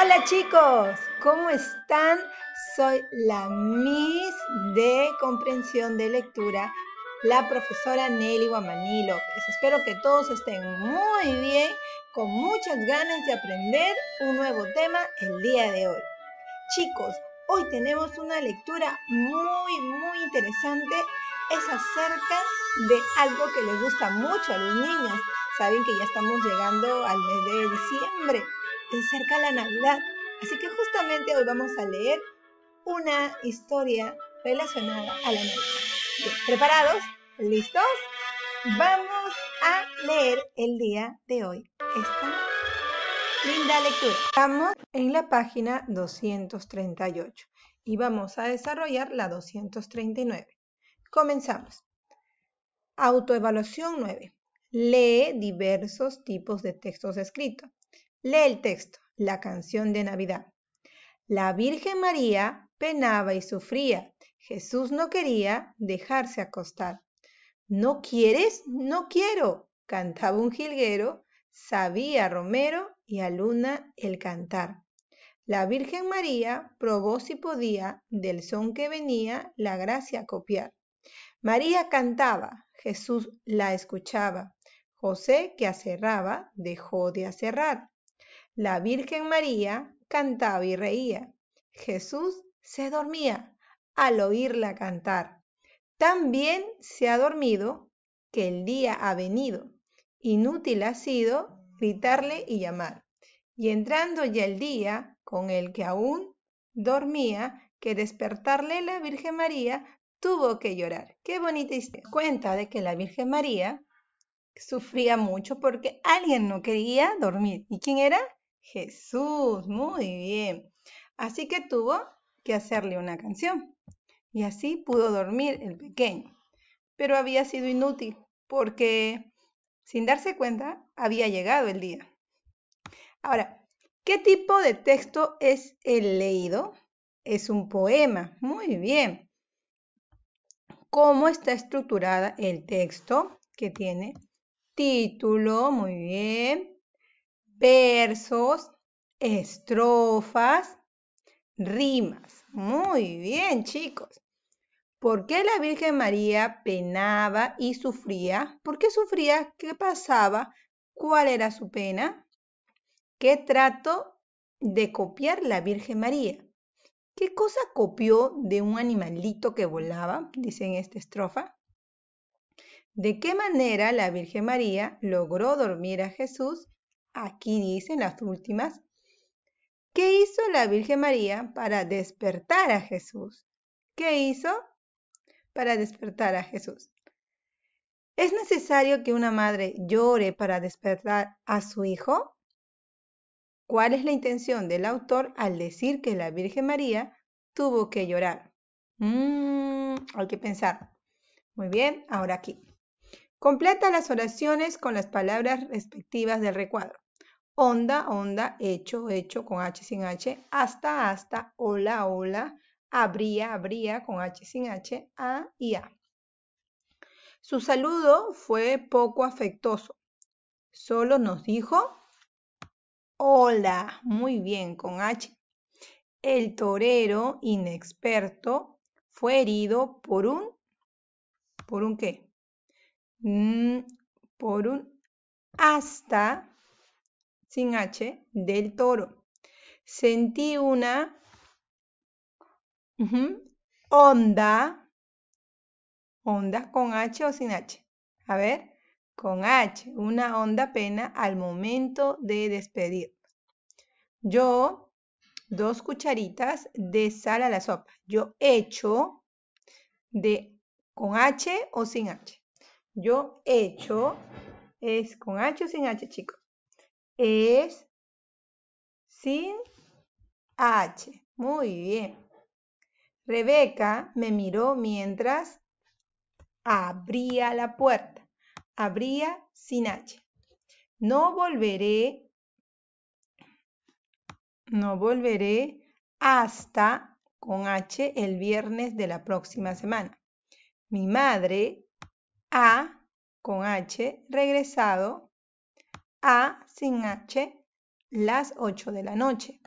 Hola chicos, ¿cómo están? Soy la Miss de Comprensión de Lectura, la profesora Nelly Guamaní López. Espero que todos estén muy bien, con muchas ganas de aprender un nuevo tema el día de hoy. Chicos, hoy tenemos una lectura muy, muy interesante. Es acerca de algo que les gusta mucho a los niños. Saben que ya estamos llegando al mes de diciembre cerca acerca la Navidad. Así que justamente hoy vamos a leer una historia relacionada a la Navidad. Bien, ¿preparados? ¿Listos? Vamos a leer el día de hoy esta linda lectura. Estamos en la página 238 y vamos a desarrollar la 239. Comenzamos. Autoevaluación 9. Lee diversos tipos de textos escritos Lee el texto, la canción de Navidad. La Virgen María penaba y sufría. Jesús no quería dejarse acostar. ¿No quieres? No quiero, cantaba un jilguero, sabía Romero y a Luna el cantar. La Virgen María probó si podía del son que venía la gracia copiar. María cantaba, Jesús la escuchaba. José que aserraba dejó de aserrar. La Virgen María cantaba y reía. Jesús se dormía al oírla cantar. También se ha dormido que el día ha venido. Inútil ha sido gritarle y llamar. Y entrando ya el día con el que aún dormía, que despertarle la Virgen María tuvo que llorar. Qué bonita historia. Cuenta de que la Virgen María sufría mucho porque alguien no quería dormir. ¿Y quién era? Jesús, muy bien. Así que tuvo que hacerle una canción. Y así pudo dormir el pequeño. Pero había sido inútil porque, sin darse cuenta, había llegado el día. Ahora, ¿qué tipo de texto es el leído? Es un poema. Muy bien. ¿Cómo está estructurada el texto? Que tiene título, muy bien versos, estrofas, rimas. Muy bien, chicos. ¿Por qué la Virgen María penaba y sufría? ¿Por qué sufría? ¿Qué pasaba? ¿Cuál era su pena? ¿Qué trato de copiar la Virgen María? ¿Qué cosa copió de un animalito que volaba? Dicen en esta estrofa. ¿De qué manera la Virgen María logró dormir a Jesús aquí dicen las últimas, ¿qué hizo la Virgen María para despertar a Jesús? ¿Qué hizo para despertar a Jesús? ¿Es necesario que una madre llore para despertar a su hijo? ¿Cuál es la intención del autor al decir que la Virgen María tuvo que llorar? Mm, hay que pensar. Muy bien, ahora aquí. Completa las oraciones con las palabras respectivas del recuadro. Onda, onda, hecho, hecho, con H sin H, hasta, hasta, hola, hola, habría, habría, con H sin H, A y A. Su saludo fue poco afectuoso. Solo nos dijo, hola, muy bien, con H. El torero inexperto fue herido por un, ¿por un qué? Mm, por un hasta, sin H del toro. Sentí una onda, onda con H o sin H. A ver, con H, una onda pena al momento de despedir. Yo, dos cucharitas de sal a la sopa. Yo echo de con H o sin H. Yo hecho es con H o sin H, chicos. Es sin H. Muy bien. Rebeca me miró mientras abría la puerta. Abría sin H. No volveré. No volveré hasta con H el viernes de la próxima semana. Mi madre a con h regresado a sin h las 8 de la noche.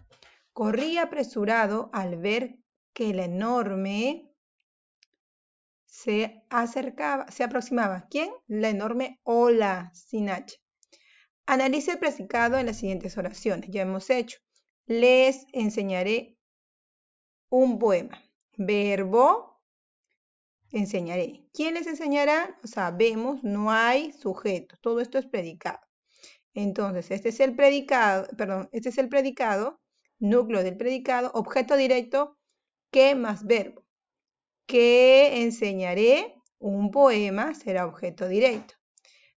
Corría apresurado al ver que el enorme se acercaba, se aproximaba. ¿Quién? La enorme hola sin h. Analice el practicado en las siguientes oraciones. Ya hemos hecho. Les enseñaré un poema. Verbo, enseñaré. ¿Quién les enseñará? Sabemos, no hay sujeto. Todo esto es predicado. Entonces, este es el predicado, perdón, este es el predicado, núcleo del predicado, objeto directo, ¿qué más verbo. ¿Qué enseñaré un poema será objeto directo.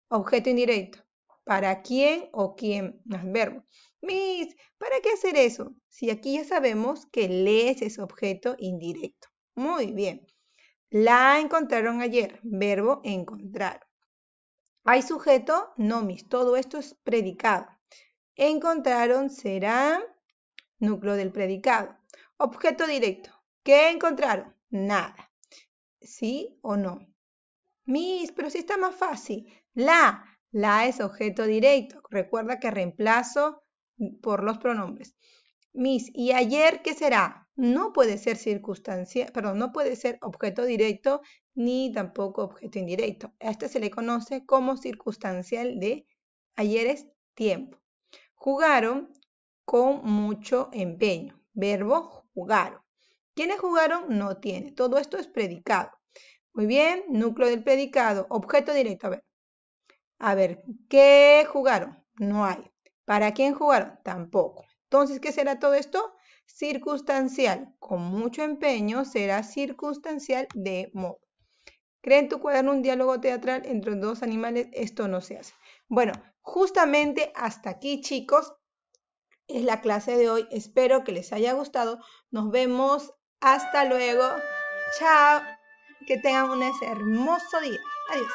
Objeto indirecto. ¿Para quién o quién más verbo? Mis, ¿para qué hacer eso? Si aquí ya sabemos que lees es objeto indirecto. Muy bien. La encontraron ayer, verbo encontrar. Hay sujeto, no mis, todo esto es predicado. Encontraron será núcleo del predicado. Objeto directo, ¿qué encontraron? Nada. ¿Sí o no? Mis, pero si sí está más fácil. La, la es objeto directo. Recuerda que reemplazo por los pronombres. Mis, ¿y ayer qué será? No puede ser circunstancia, perdón, no puede ser objeto directo ni tampoco objeto indirecto. A este se le conoce como circunstancial de ayer es tiempo. Jugaron con mucho empeño. Verbo jugaron. ¿Quiénes jugaron? No tiene. Todo esto es predicado. Muy bien, núcleo del predicado, objeto directo. A ver, a ver, ¿qué jugaron? No hay. ¿Para quién jugaron? Tampoco. Entonces, ¿qué será todo esto? Circunstancial. Con mucho empeño será circunstancial de modo. ¿Creen en tu cuaderno un diálogo teatral entre dos animales. Esto no se hace. Bueno, justamente hasta aquí, chicos, es la clase de hoy. Espero que les haya gustado. Nos vemos. Hasta luego. Chao. Que tengan un hermoso día. Adiós.